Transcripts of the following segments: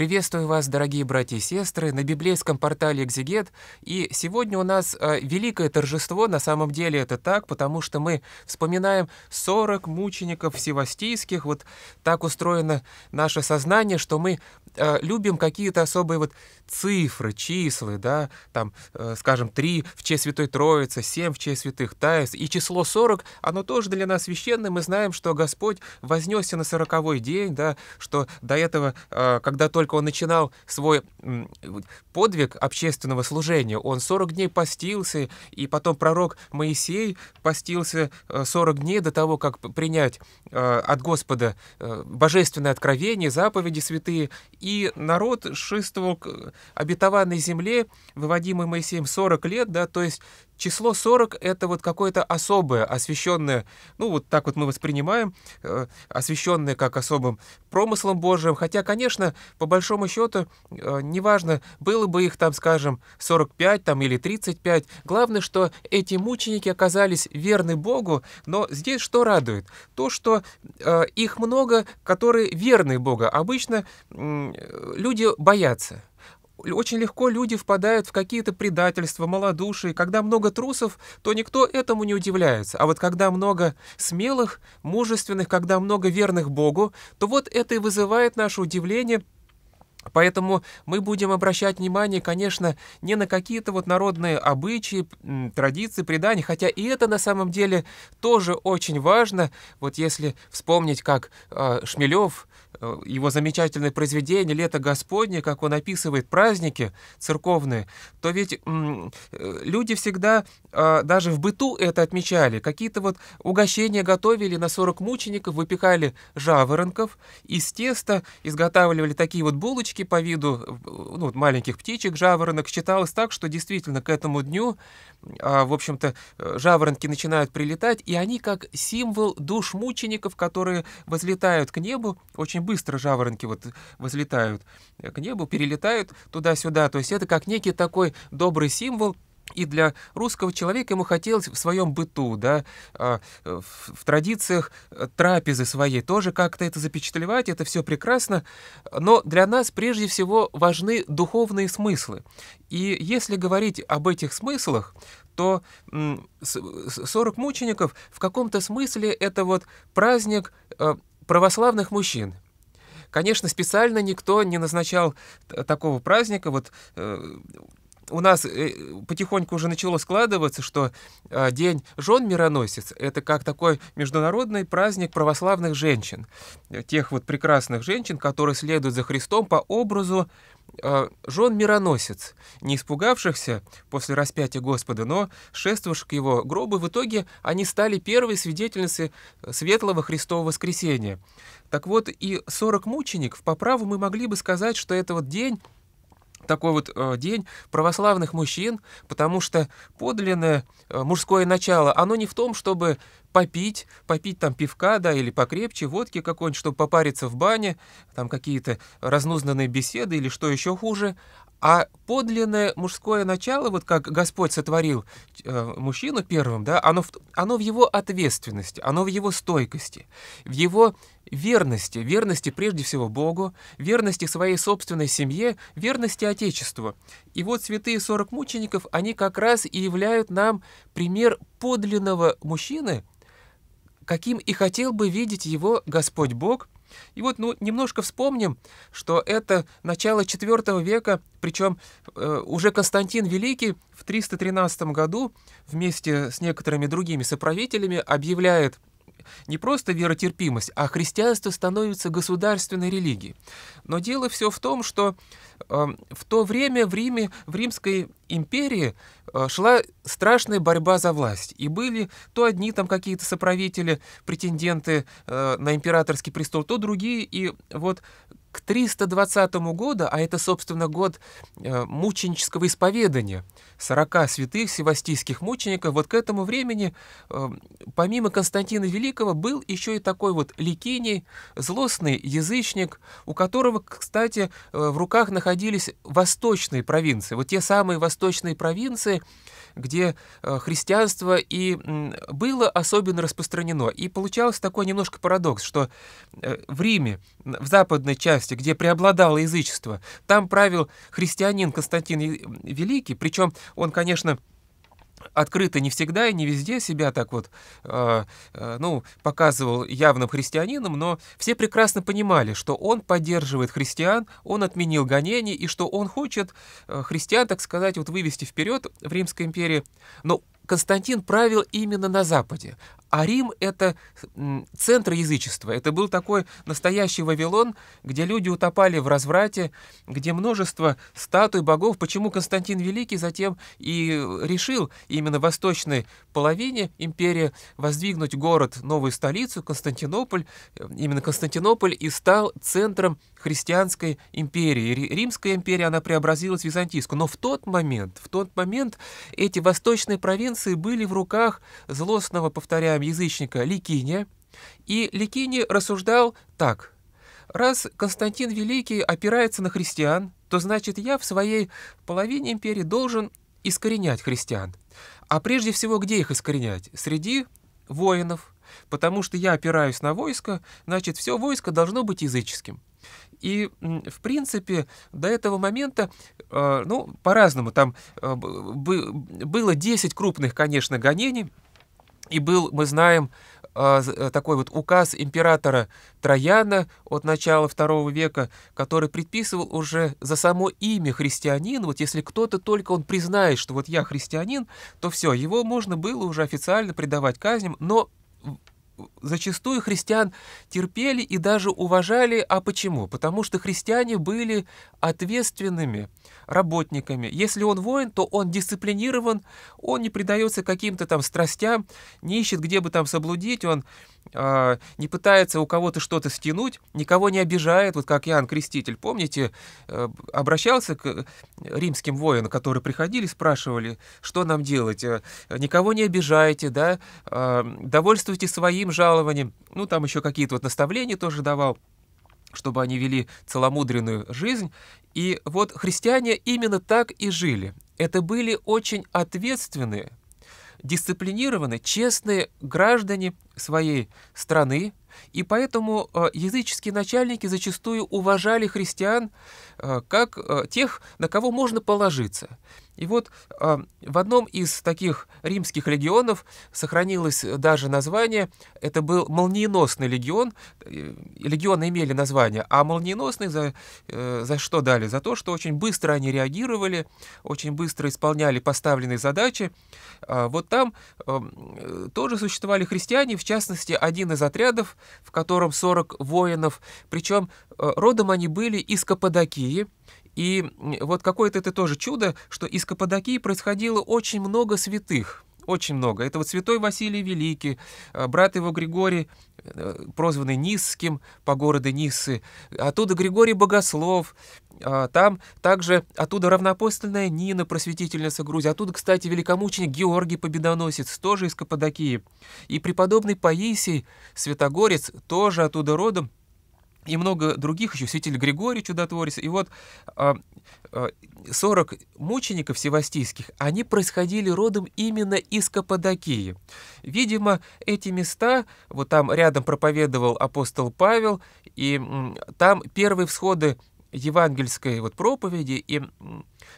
Приветствую вас, дорогие братья и сестры, на библейском портале «Экзегет». И сегодня у нас а, великое торжество, на самом деле это так, потому что мы вспоминаем 40 мучеников севастийских. Вот так устроено наше сознание, что мы а, любим какие-то особые вот цифры, числа, да, там, а, скажем, 3 в честь Святой Троицы, 7 в честь Святых Таис, и число 40, оно тоже для нас священное, мы знаем, что Господь вознесся на сороковой день, да, что до этого, когда только только он начинал свой подвиг общественного служения, он 40 дней постился, и потом пророк Моисей постился 40 э, дней до того, как принять э, от Господа э, божественное откровение, заповеди святые, и народ шествовал к обетованной земле, выводимый Моисеем 40 лет, да, то есть число 40 — это вот какое-то особое, освященное, ну вот так вот мы воспринимаем, э, освященное как особым промыслом Божьим. хотя, конечно, по большому счету, э, неважно, было бы их там, скажем, 45 там, или 35, главное, что эти мученики оказались верны Богу, но здесь что радует? То, что э, их много, которые верны Богу. Обычно люди боятся. Очень легко люди впадают в какие-то предательства, малодушие. Когда много трусов, то никто этому не удивляется. А вот когда много смелых, мужественных, когда много верных Богу, то вот это и вызывает наше удивление – Поэтому мы будем обращать внимание, конечно, не на какие-то вот народные обычаи, традиции, предания, хотя и это на самом деле тоже очень важно. Вот если вспомнить, как а, э, Шмелев, его замечательное произведение «Лето Господне», как он описывает праздники церковные, то ведь э, люди всегда а, даже в быту это отмечали. Какие-то вот угощения готовили на 40 мучеников, выпекали жаворонков, из теста изготавливали такие вот булочки, бабочки по виду, э, ну, маленьких птичек, жаворонок. Считалось так, что действительно к этому дню, а, в общем-то, э, жаворонки начинают прилетать, и они как символ душ мучеников, которые возлетают к небу. Очень быстро жаворонки вот возлетают э, к небу, перелетают туда-сюда. То есть это как некий такой добрый символ, и для русского человека ему хотелось в своем быту, да, а, э, в традициях э, трапезы своей тоже как-то это запечатлевать, это все прекрасно, но для нас прежде всего важны духовные смыслы. И если говорить об этих смыслах, то 40 мучеников в каком-то смысле это вот праздник э, православных мужчин. Конечно, специально никто не назначал такого праздника, вот у нас э, потихоньку уже начало складываться, что а, День жен мироносец — это как такой международный праздник православных женщин, э, тех вот прекрасных женщин, которые следуют за Христом по образу а, жен мироносец, не испугавшихся после распятия Господа, но шествовавших к его гробу, в итоге они стали первой свидетельницей светлого Христового воскресения. Так вот, и 40 мучеников, по праву мы могли бы сказать, что это вот день такой вот э, день православных мужчин, потому что подлинное э, мужское начало, оно не в том, чтобы попить, попить там пивка, да, или покрепче, водки какой-нибудь, чтобы попариться в бане, там какие-то разнузданные беседы или что еще хуже, а подлинное мужское начало, вот как Господь сотворил э, мужчину первым, да, оно, в, оно в его ответственности, оно в его стойкости, в его верности, верности прежде всего Богу, верности своей собственной семье, верности Отечеству. И вот святые 40 мучеников, они как раз и являют нам пример подлинного мужчины, каким и хотел бы видеть его Господь Бог – и вот, ну, немножко вспомним, что это начало IV века, причем э, уже Константин Великий в 313 году вместе с некоторыми другими соправителями объявляет не просто веротерпимость, а христианство становится государственной религией. Но дело все в том, что э, в то время в Риме, в римской империи э, шла страшная борьба за власть. И были то одни там какие-то соправители, претенденты э, на императорский престол, то другие. И вот к 320 году, а это, собственно, год э, мученического исповедания 40 святых севастийских мучеников, вот к этому времени, помимо Константина Великого, был еще и такой вот Ликиний, злостный язычник, у которого, кстати, в руках находились восточные провинции, вот те самые восточные восточной провинции, где э, христианство и было особенно распространено. И получался такой немножко парадокс, что э, в Риме, в западной части, где преобладало язычество, там правил христианин Константин Великий, причем он, конечно, открыто не всегда и не везде себя так вот, э, э, ну, показывал явным христианином, но все прекрасно понимали, что он поддерживает христиан, он отменил гонения и что он хочет э, христиан, так сказать, вот вывести вперед в Римской империи. Но Константин правил именно на Западе, а Рим — это центр язычества. Это был такой настоящий Вавилон, где люди утопали в разврате, где множество статуй богов. Почему Константин Великий затем и решил именно в восточной половине империи воздвигнуть город, новую столицу, Константинополь. Именно Константинополь и стал центром христианской империи. Римская империя, она преобразилась в византийскую. Но в тот момент, в тот момент эти восточные провинции были в руках злостного, повторяю, словам язычника Ликиния, и Ликиний рассуждал так. «Раз Константин Великий опирается на христиан, то значит я в своей половине империи должен искоренять христиан. А прежде всего где их искоренять? Среди воинов. Потому что я опираюсь на войско, значит все войско должно быть языческим». И, в принципе, до этого момента, э, ну, по-разному, там э, было 10 крупных, конечно, гонений, и был, мы знаем, а, э, такой вот указ императора Трояна от начала второго века, который предписывал уже за само имя христианин, вот если кто-то только он признает, что вот я христианин, то все, его можно было уже официально предавать казням, но зачастую христиан терпели и даже уважали. А почему? Потому что христиане были ответственными работниками. Если он воин, то он дисциплинирован, он не предается каким-то там страстям, не ищет, где бы там соблудить, он а, не пытается у кого-то что-то стянуть, никого не обижает, вот как Иоанн Креститель, помните, э, обращался к римским воинам, которые приходили, спрашивали, что нам делать, э, никого не обижайте, да, э, довольствуйтесь своим жалованием, ну, там еще какие-то вот наставления тоже давал чтобы они вели целомудренную жизнь. И вот христиане именно так и жили. Это были очень ответственные, дисциплинированные, честные граждане своей страны, и поэтому э, языческие начальники зачастую уважали христиан э, как э, тех, на кого можно положиться. И вот в одном из таких римских легионов сохранилось даже название, это был молниеносный легион, легионы имели название, а молниеносный за, за что дали? За то, что очень быстро они реагировали, очень быстро исполняли поставленные задачи. А вот там тоже существовали христиане, в частности, один из отрядов в котором 40 воинов, причем э, родом они были из Каппадокии, и вот какое-то это тоже чудо, что из Каппадокии происходило очень много святых – очень много. Это вот святой Василий Великий, э, брат его Григорий, э, прозванный Низским по городу Ниссы, оттуда Григорий Богослов, а там также оттуда равноапостольная Нина, просветительница Грузии, оттуда, кстати, великомученик Георгий Победоносец, тоже из Каппадокии, и преподобный Паисий, святогорец, тоже оттуда родом, и много других еще, святитель Григорий Чудотворец. И вот 40 а, а, мучеников севастийских, они происходили родом именно из Каппадокии. Видимо, эти места, вот там рядом проповедовал апостол Павел, и там первые всходы евангельской вот проповеди и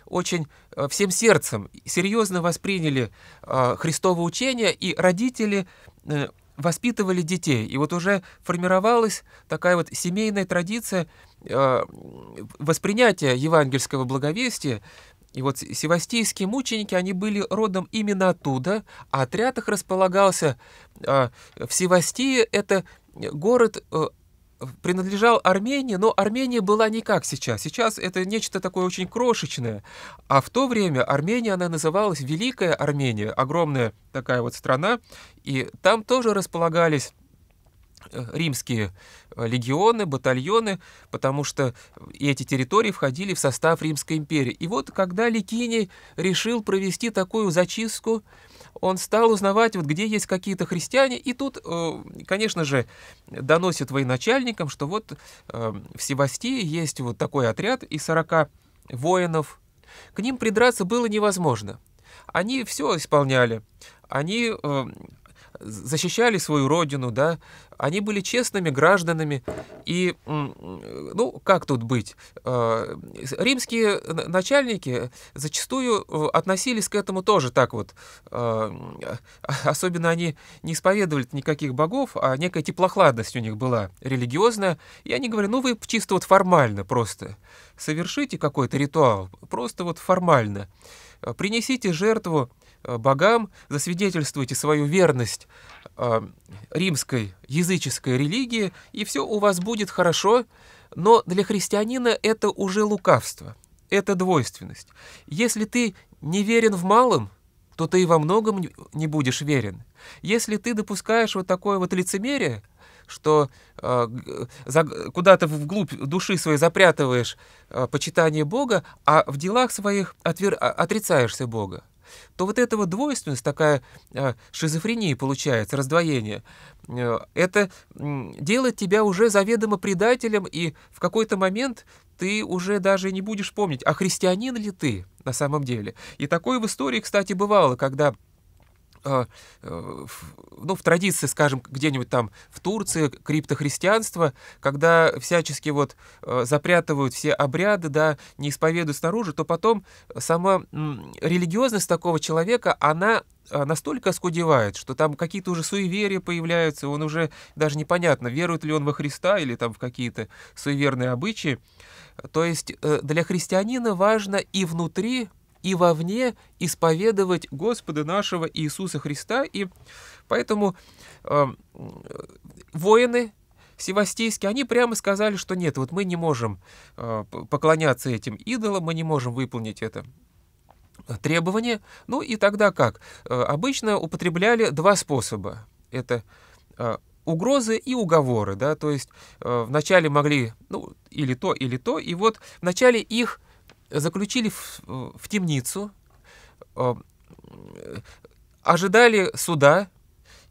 очень а, всем сердцем серьезно восприняли Христово учение, и родители э, воспитывали детей. И вот уже формировалась такая вот семейная традиция э, воспринятия евангельского благовестия. И вот севастийские мученики, они были родом именно оттуда, а отряд их располагался э, в Севастии, это город э, принадлежал Армении, но Армения была не как сейчас. Сейчас это нечто такое очень крошечное. А в то время Армения, она называлась Великая Армения, огромная такая вот страна. И там тоже располагались римские э, легионы, батальоны, потому что эти территории входили в состав Римской империи. И вот когда Ликиний решил провести такую зачистку, он стал узнавать, вот где есть какие-то христиане, и тут, э, конечно же, доносит военачальникам, что вот э, в Севастии есть вот такой отряд из 40 воинов. К ним придраться было невозможно. Они все исполняли. Они защищали свою родину, да, они были честными гражданами, и, ну, как тут быть? А, римские начальники зачастую э, относились к этому тоже так вот, а, а, особенно они не исповедовали никаких богов, а некая теплохладность у них была религиозная, и они говорили, ну, вы чисто вот формально просто совершите какой-то ритуал, просто вот формально, принесите жертву, Э, богам, засвидетельствуйте свою верность э, римской языческой религии, и все у вас будет хорошо, но для христианина это уже лукавство, это двойственность. Если ты не верен в малом, то ты и во многом не будешь верен. Если ты допускаешь вот такое вот лицемерие, что э, куда-то вглубь души своей запрятываешь э, почитание Бога, а в делах своих а, отрицаешься Бога, то вот эта вот двойственность, такая э, шизофрения получается, раздвоение, э, это делает тебя уже заведомо предателем, и в какой-то момент ты уже даже не будешь помнить, а христианин ли ты на самом деле. И такое в истории, кстати, бывало, когда Э, э, ну, в традиции, скажем, где-нибудь там в Турции криптохристианство, когда всячески вот э, запрятывают все обряды, да, не исповедуют снаружи, то потом сама религиозность такого человека, она настолько оскудевает, что там какие-то уже суеверия появляются, он уже даже непонятно, верует ли он во Христа или там в какие-то суеверные обычаи. То есть для христианина важно и внутри и вовне исповедовать Господа нашего Иисуса Христа. И поэтому э, воины Севастийские они прямо сказали, что нет, вот мы не можем э, поклоняться этим идолам, мы не можем выполнить это требование. Ну и тогда как? Э, обычно употребляли два способа. Это э, угрозы и уговоры, да, то есть э, вначале могли, ну, или то, или то, и вот вначале их заключили в, в темницу, э, ожидали суда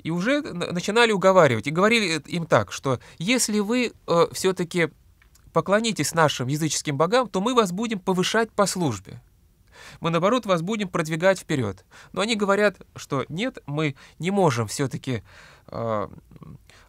и уже начинали уговаривать. И говорили э, им так, что если вы э, все-таки поклонитесь нашим языческим богам, то мы вас будем повышать по службе. Мы, наоборот, вас будем продвигать вперед. Но они говорят, что нет, мы не можем все-таки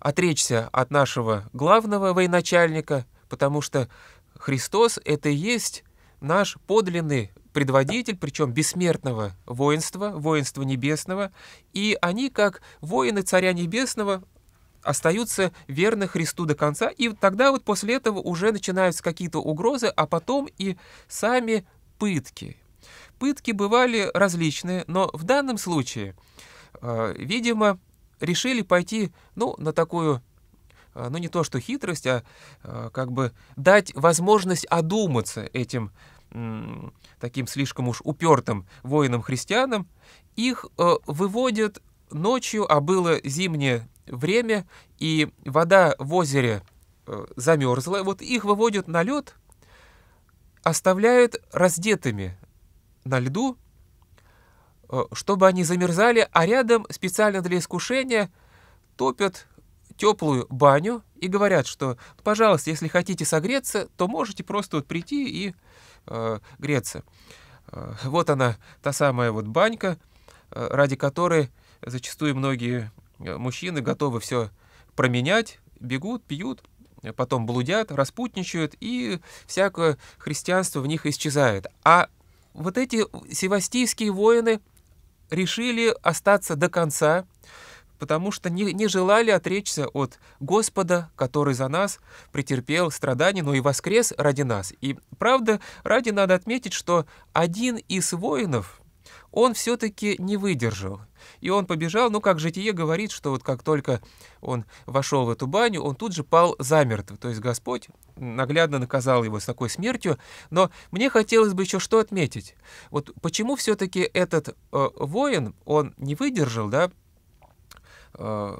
отречься от нашего главного военачальника, потому что Христос — это и есть наш подлинный предводитель, причем бессмертного воинства, воинства небесного, и они, как воины Царя Небесного, остаются верны Христу до конца, и тогда вот после этого уже начинаются какие-то угрозы, а потом и сами пытки. Пытки бывали различные, но в данном случае, э, видимо, решили пойти, ну, на такую э, ну не то что хитрость, а э, как бы дать возможность одуматься этим таким слишком уж упертым воинам-христианам, их э, выводят ночью, а было зимнее время, и вода в озере э, замерзла, вот их выводят на лед, оставляют раздетыми на льду, э, чтобы они замерзали, а рядом специально для искушения топят теплую баню и говорят, что, пожалуйста, если хотите согреться, то можете просто вот прийти и э, греться. Э, вот она, та самая вот банька, э, ради которой зачастую многие э, мужчины готовы все променять, бегут, пьют, потом блудят, распутничают, и всякое христианство в них исчезает. А вот эти севастийские воины решили остаться до конца, потому что не, не желали отречься от Господа, который за нас претерпел страдания, но и воскрес ради нас. И правда, ради надо отметить, что один из воинов, он все-таки не выдержал. И он побежал, ну, как житие говорит, что вот как только он вошел в эту баню, он тут же пал замертво. То есть Господь наглядно наказал его с такой смертью. Но мне хотелось бы еще что отметить. Вот почему все-таки этот э, воин, он не выдержал, да, Э,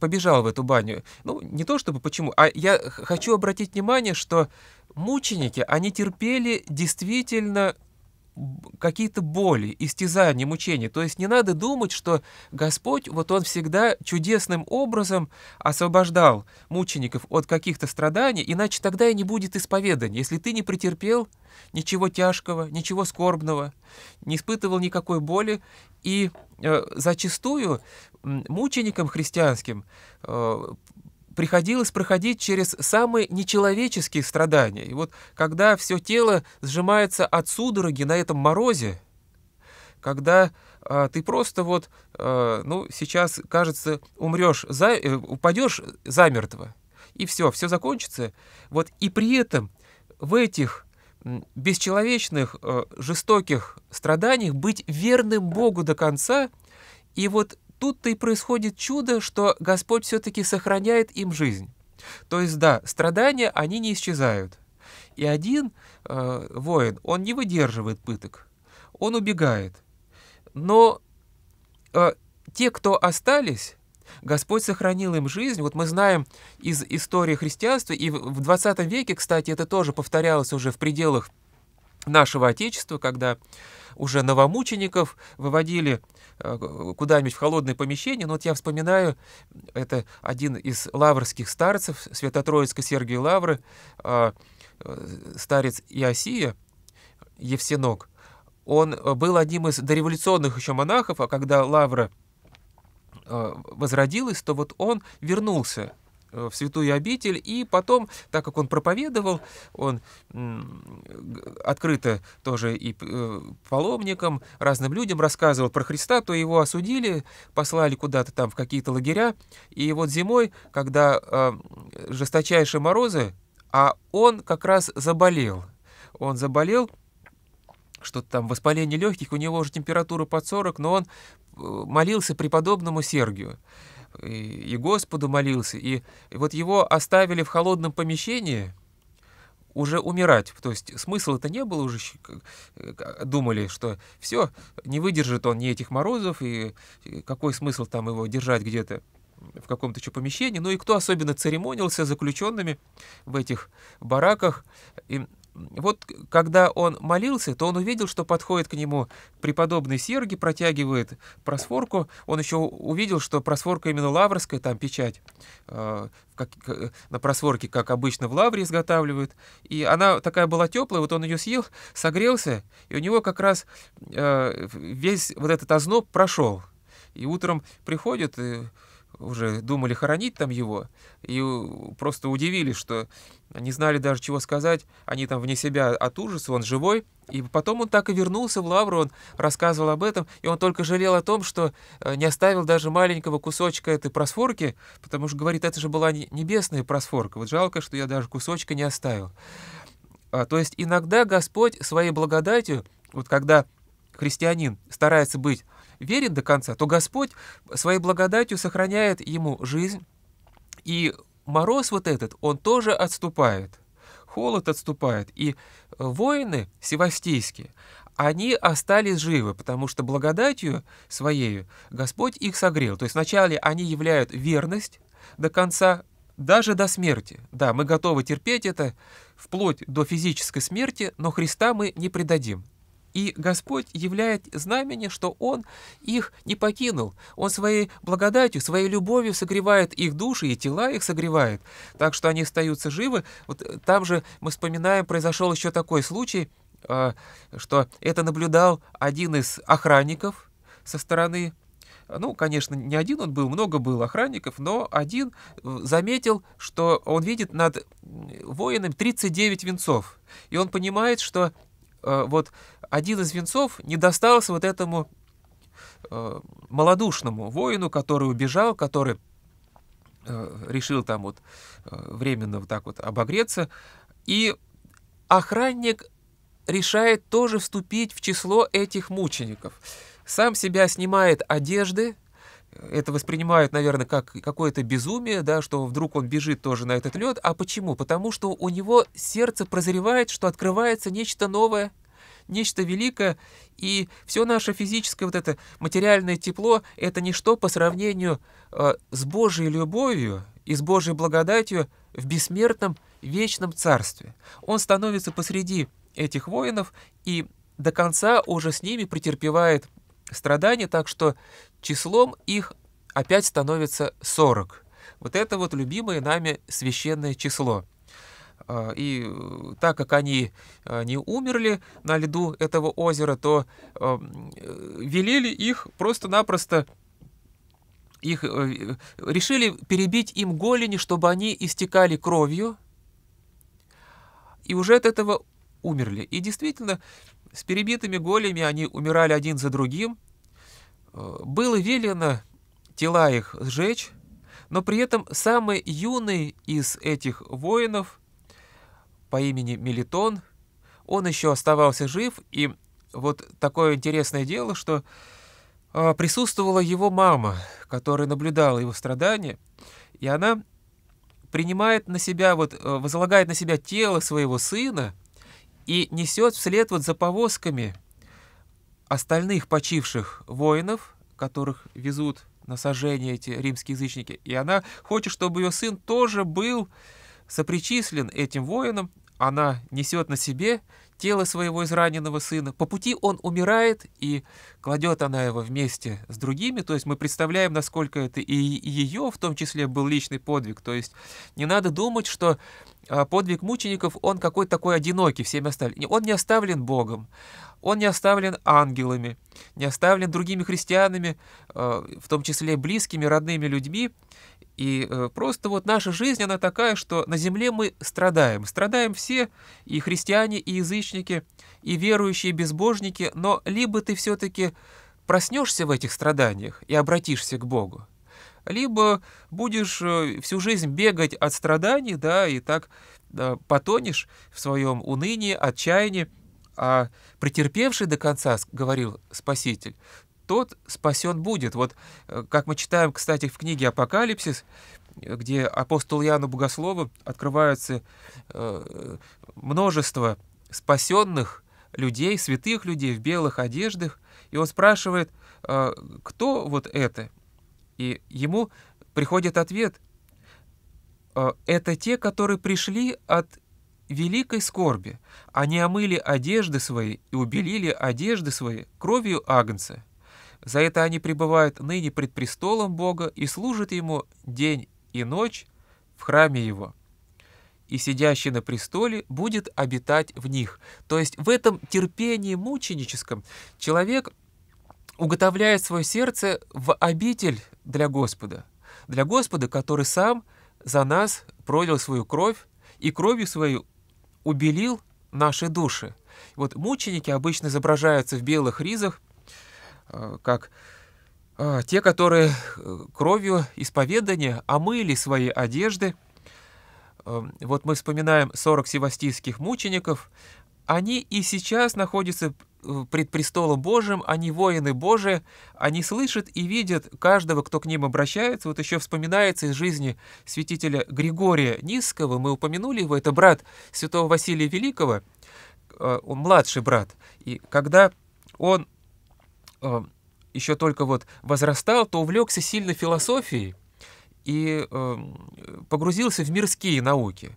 побежал в эту баню. Ну, не то чтобы почему, а я хочу обратить внимание, что мученики, они терпели действительно какие-то боли, истязания, мучения. То есть не надо думать, что Господь, вот Он всегда чудесным образом освобождал мучеников от каких-то страданий, иначе тогда и не будет исповедания. Если ты не претерпел ничего тяжкого, ничего скорбного, не испытывал никакой боли, и э, зачастую мученикам христианским э, приходилось проходить через самые нечеловеческие страдания. И вот когда все тело сжимается от судороги на этом морозе, когда э, ты просто вот, э, ну, сейчас, кажется, умрешь, за, э, упадешь замертво, и все, все закончится. Вот, и при этом в этих бесчеловечных, э, жестоких страданиях быть верным Богу до конца, и вот тут-то и происходит чудо, что Господь все-таки сохраняет им жизнь. То есть, да, страдания, они не исчезают. И один э, воин, он не выдерживает пыток, он убегает. Но э, те, кто остались, Господь сохранил им жизнь. Вот мы знаем из истории христианства, и в 20 веке, кстати, это тоже повторялось уже в пределах нашего Отечества, когда уже новомучеников выводили э, куда-нибудь в холодное помещение. Но вот я вспоминаю, это один из лаврских старцев, Святотроицка Сергия Лавры, а, э, старец Иосия Евсенок. Он э, был одним из дореволюционных еще монахов, а когда Лавра возродилась, то вот он вернулся Э, в святую обитель, и потом, так как он проповедовал, он открыто тоже и э, паломникам, разным людям рассказывал про Христа, то его осудили, послали куда-то там в какие-то лагеря, и вот зимой, когда э, жесточайшие морозы, а он как раз заболел, он заболел, что-то там воспаление легких, у него уже температура под 40, но он молился преподобному Сергию и, и Господу молился, и, и вот его оставили в холодном помещении уже умирать. То есть смысла-то не было уже, думали, что все, не выдержит он ни этих морозов, и какой смысл там его держать где-то в каком-то еще помещении. Ну и кто особенно церемонился заключенными в этих бараках, и вот когда он молился, то он увидел, что подходит к нему преподобный Сергий, протягивает просфорку. Он еще увидел, что просфорка именно лаврская, там печать э, как, на просфорке, как обычно в лавре изготавливают. И она такая была теплая, вот он ее съел, согрелся, и у него как раз э, весь вот этот озноб прошел. И утром приходит... И, э, уже думали хоронить там его, и просто удивились, что не знали даже, чего сказать. Они там вне себя от ужаса, он живой. И потом он так и вернулся в Лавру, он рассказывал об этом, и он только жалел о том, что э, не оставил даже маленького кусочка этой просфорки, потому что, говорит, это же была небесная просфорка. Вот жалко, что я даже кусочка не оставил. А, то есть иногда Господь своей благодатью, вот когда христианин старается быть верит до конца, то Господь своей благодатью сохраняет ему жизнь, и мороз вот этот, он тоже отступает, холод отступает, и воины севастийские, они остались живы, потому что благодатью своей Господь их согрел. То есть вначале они являют верность до конца, даже до смерти. Да, мы готовы терпеть это вплоть до физической смерти, но Христа мы не предадим. И Господь являет знамение, что Он их не покинул. Он своей благодатью, своей любовью согревает их души, и тела их согревает. Так что они остаются живы. Вот э, там же мы вспоминаем, произошел еще такой случай, а, что это наблюдал один из охранников со стороны ну, конечно, не один он был, много было охранников, но один э, заметил, что он видит над воином 39 венцов. И он понимает, что э, вот один из венцов не достался вот этому э, малодушному воину, который убежал, который э, решил там вот э, временно вот так вот обогреться. И охранник решает тоже вступить в число этих мучеников. Сам себя снимает одежды, это воспринимают, наверное, как какое-то безумие, да, что вдруг он бежит тоже на этот лед. А почему? Потому что у него сердце прозревает, что открывается нечто новое, нечто великое, и все наше физическое вот это материальное тепло — это ничто по сравнению э, с Божьей любовью и с Божьей благодатью в бессмертном вечном царстве. Он становится посреди этих воинов и до конца уже с ними претерпевает страдания, так что числом их опять становится 40. Вот это вот любимое нами священное число — а, и э, так как они а, не умерли на льду этого озера, то а, э, велели их просто-напросто их э, решили перебить им голени, чтобы они истекали кровью, и уже от этого умерли. И действительно, с перебитыми голями они умирали один за другим. Было велено тела их сжечь, но при этом самый юный из этих воинов – по имени Мелитон, он еще оставался жив, и вот такое интересное дело, что а, присутствовала его мама, которая наблюдала его страдания, и она принимает на себя, вот, э, возлагает на себя тело своего сына и несет вслед вот за повозками остальных почивших воинов, которых везут на сожжение эти римские язычники. И она хочет, чтобы ее сын тоже был сопричислен этим воинам, она несет на себе тело своего израненного сына. По пути он умирает, и кладет она его вместе с другими. То есть мы представляем, насколько это и ее, в том числе, был личный подвиг. То есть не надо думать, что а, подвиг мучеников, он какой-то такой одинокий, всеми остальными. Он не оставлен Богом, он не оставлен ангелами, не оставлен другими христианами, а, в том числе близкими, родными людьми. И э, просто вот наша жизнь, она такая, что на земле мы страдаем. Страдаем все, и христиане, и язычники, и верующие, и безбожники, но либо ты все-таки проснешься в этих страданиях и обратишься к Богу, либо будешь э, всю жизнь бегать от страданий, да, и так да, э, потонешь в своем унынии, отчаянии, а претерпевший до конца, говорил Спаситель, тот спасен будет. Вот э, как мы читаем, кстати, в книге «Апокалипсис», где апостол Яну Богослову открываются э, множество спасенных людей, святых людей в белых одеждах, и он спрашивает, э, кто вот это? И ему приходит ответ, э, это те, которые пришли от великой скорби, они омыли одежды свои и убелили одежды свои кровью агнца. За это они пребывают ныне пред престолом Бога и служат Ему день и ночь в храме Его. И сидящий на престоле будет обитать в них. То есть в этом терпении мученическом человек уготовляет свое сердце в обитель для Господа. Для Господа, который сам за нас пролил свою кровь и кровью свою убелил наши души. Вот мученики обычно изображаются в белых ризах, Э, как э, те, которые э, кровью исповедания омыли свои одежды. Эм, вот мы вспоминаем 40 севастийских мучеников. Они и сейчас находятся пред престолом Божьим, они воины Божии, они слышат и видят каждого, кто к ним обращается. Вот еще вспоминается из жизни святителя Григория Низкого, мы упомянули его, это брат святого Василия Великого, он младший брат. И когда он э, еще только вот возрастал, то увлекся сильно философией и э, погрузился в мирские науки.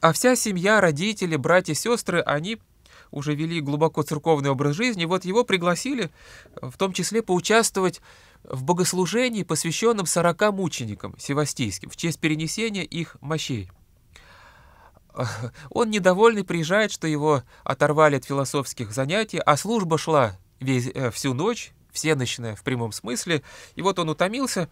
А вся семья, родители, братья, сестры, они уже вели глубоко церковный образ жизни. И вот его пригласили э, в том числе поучаствовать в богослужении, посвященном 40 мученикам севастийским, в честь перенесения их мощей. Он недовольный приезжает, что его оторвали от философских занятий, а служба шла весь, э, всю ночь, всеночная в прямом смысле. И вот он утомился,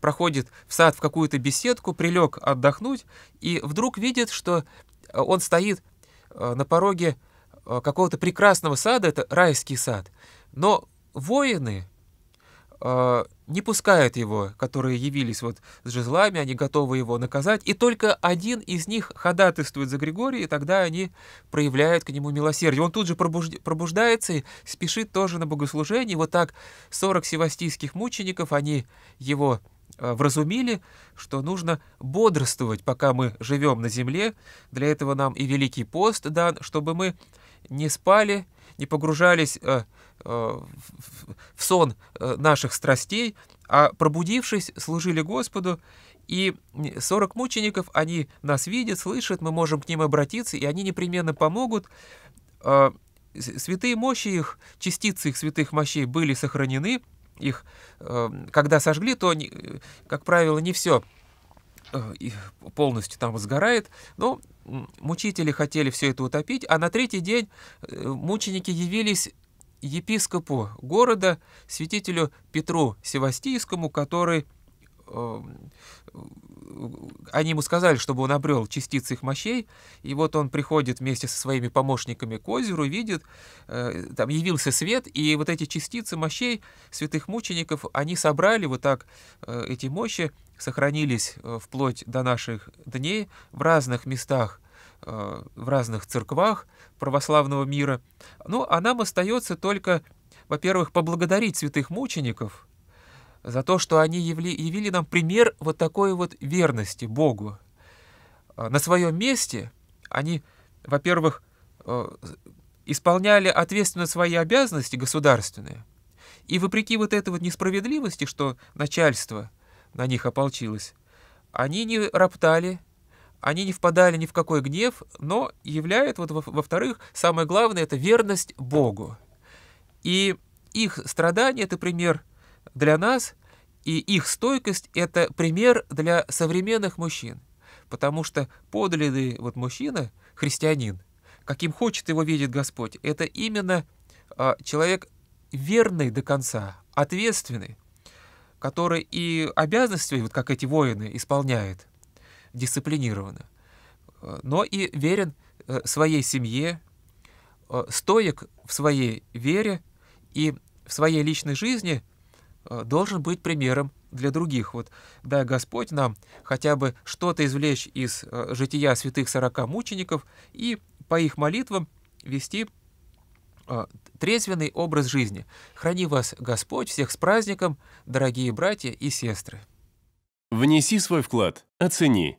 проходит в сад в какую-то беседку, прилег отдохнуть, и вдруг видит, что э, он стоит э, на пороге какого-то прекрасного сада, это райский сад. Но воины не пускают его, которые явились вот с жезлами, они готовы его наказать, и только один из них ходатайствует за Григория, и тогда они проявляют к нему милосердие. Он тут же пробужд... пробуждается и спешит тоже на богослужение. Вот так 40 севастийских мучеников, они его э, вразумили, что нужно бодрствовать, пока мы живем на земле. Для этого нам и Великий пост дан, чтобы мы не спали, не погружались э, Э, в сон э, наших страстей, а пробудившись, служили Господу, и 40 мучеников, они нас видят, слышат, мы можем к ним обратиться, и они непременно помогут. Э, святые мощи их, частицы их святых мощей были сохранены, их, когда сожгли, то, как правило, не все полностью там сгорает, но мучители хотели все это утопить, а на третий день мученики явились епископу города, святителю Петру Севастийскому, который э, э, они ему сказали, чтобы он обрел частицы их мощей, и вот он приходит вместе со своими помощниками к озеру, видит, э, там явился свет, и вот эти частицы мощей святых мучеников, они собрали вот так эти мощи, сохранились вплоть до наших дней в разных местах Э, в разных церквах православного мира. Ну, а нам остается только, во-первых, поблагодарить святых мучеников за то, что они явли, явили нам пример вот такой вот верности Богу. Э, на своем месте они, во-первых, э, исполняли ответственно свои обязанности государственные, и вопреки вот этой вот несправедливости, что начальство на них ополчилось, они не роптали, они не впадали ни в какой гнев, но являют, вот, во-вторых, во самое главное, это верность Богу. И их страдания — это пример для нас, и их стойкость — это пример для современных мужчин. Потому что подлинный вот мужчина, христианин, каким хочет его видит Господь, это именно а, человек верный до конца, ответственный, который и обязанности, вот как эти воины, исполняет — дисциплинированно, но и верен э, своей семье, э, стоек в своей вере и в своей личной жизни э, должен быть примером для других. Вот дай Господь нам хотя бы что-то извлечь из жития святых сорока мучеников и по их молитвам вести трезвенный образ жизни. Храни вас Господь, всех с праздником, дорогие братья и сестры. Внеси свой вклад, оцени